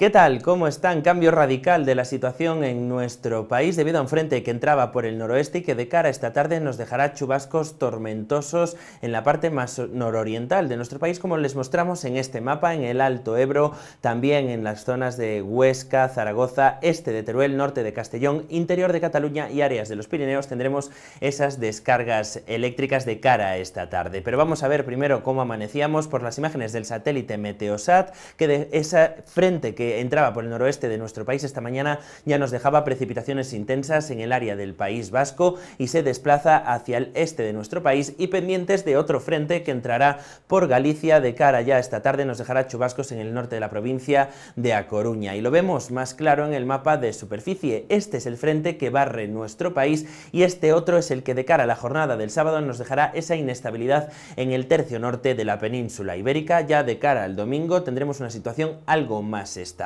¿Qué tal? ¿Cómo están? Cambio radical de la situación en nuestro país debido a un frente que entraba por el noroeste y que de cara a esta tarde nos dejará chubascos tormentosos en la parte más nororiental de nuestro país, como les mostramos en este mapa, en el Alto Ebro, también en las zonas de Huesca, Zaragoza, este de Teruel, norte de Castellón, interior de Cataluña y áreas de los Pirineos tendremos esas descargas eléctricas de cara a esta tarde. Pero vamos a ver primero cómo amanecíamos por las imágenes del satélite Meteosat, que de esa frente que entraba por el noroeste de nuestro país esta mañana ya nos dejaba precipitaciones intensas en el área del País Vasco y se desplaza hacia el este de nuestro país y pendientes de otro frente que entrará por Galicia de cara ya esta tarde nos dejará chubascos en el norte de la provincia de A Coruña y lo vemos más claro en el mapa de superficie. Este es el frente que barre nuestro país y este otro es el que de cara a la jornada del sábado nos dejará esa inestabilidad en el tercio norte de la península ibérica. Ya de cara al domingo tendremos una situación algo más estable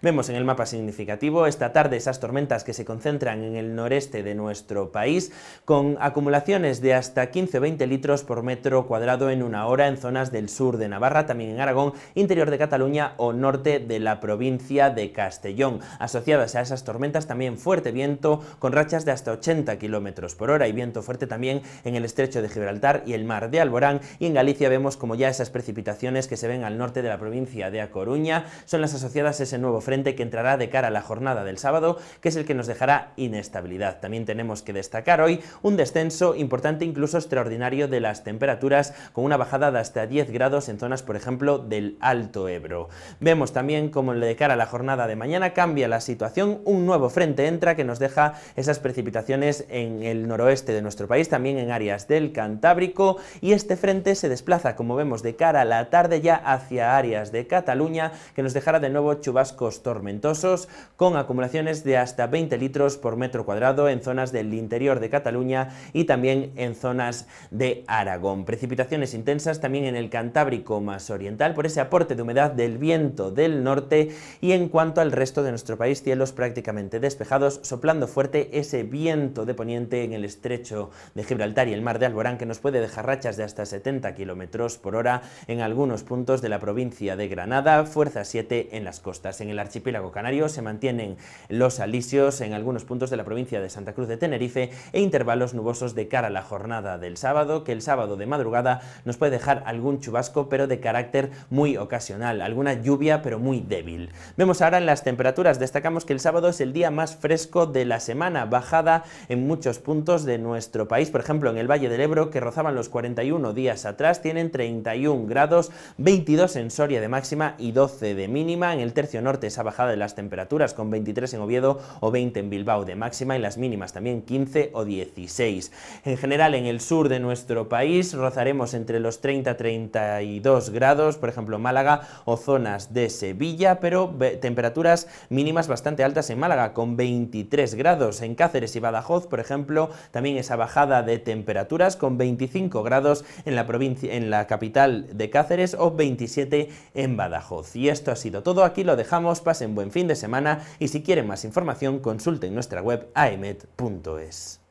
Vemos en el mapa significativo esta tarde esas tormentas que se concentran en el noreste de nuestro país, con acumulaciones de hasta 15 o 20 litros por metro cuadrado en una hora en zonas del sur de Navarra, también en Aragón, interior de Cataluña o norte de la provincia de Castellón. Asociadas a esas tormentas también fuerte viento con rachas de hasta 80 kilómetros por hora y viento fuerte también en el estrecho de Gibraltar y el mar de Alborán. Y en Galicia vemos como ya esas precipitaciones que se ven al norte de la provincia de A Coruña son las asociadas ese nuevo frente que entrará de cara a la jornada del sábado, que es el que nos dejará inestabilidad. También tenemos que destacar hoy un descenso importante, incluso extraordinario, de las temperaturas, con una bajada de hasta 10 grados en zonas, por ejemplo, del Alto Ebro. Vemos también cómo de cara a la jornada de mañana cambia la situación, un nuevo frente entra que nos deja esas precipitaciones en el noroeste de nuestro país, también en áreas del Cantábrico, y este frente se desplaza, como vemos, de cara a la tarde ya hacia áreas de Cataluña, que nos dejará de nuevo chubascos tormentosos con acumulaciones de hasta 20 litros por metro cuadrado en zonas del interior de Cataluña y también en zonas de Aragón. Precipitaciones intensas también en el Cantábrico más oriental por ese aporte de humedad del viento del norte y en cuanto al resto de nuestro país cielos prácticamente despejados soplando fuerte ese viento de poniente en el estrecho de Gibraltar y el mar de Alborán que nos puede dejar rachas de hasta 70 kilómetros por hora en algunos puntos de la provincia de Granada, fuerza 7 en la las costas. En el archipiélago canario se mantienen los alisios en algunos puntos de la provincia de Santa Cruz de Tenerife e intervalos nubosos de cara a la jornada del sábado, que el sábado de madrugada nos puede dejar algún chubasco, pero de carácter muy ocasional, alguna lluvia, pero muy débil. Vemos ahora en las temperaturas, destacamos que el sábado es el día más fresco de la semana, bajada en muchos puntos de nuestro país, por ejemplo en el Valle del Ebro, que rozaban los 41 días atrás, tienen 31 grados, 22 en Soria de máxima y 12 de mínima, en el tercio norte esa bajada de las temperaturas con 23 en Oviedo o 20 en Bilbao de máxima y las mínimas también 15 o 16. En general en el sur de nuestro país rozaremos entre los 30-32 grados, por ejemplo Málaga o zonas de Sevilla, pero temperaturas mínimas bastante altas en Málaga con 23 grados. En Cáceres y Badajoz, por ejemplo, también esa bajada de temperaturas con 25 grados en la, provincia, en la capital de Cáceres o 27 en Badajoz. Y esto ha sido todo aquí lo dejamos, pasen buen fin de semana y si quieren más información consulten nuestra web aemet.es.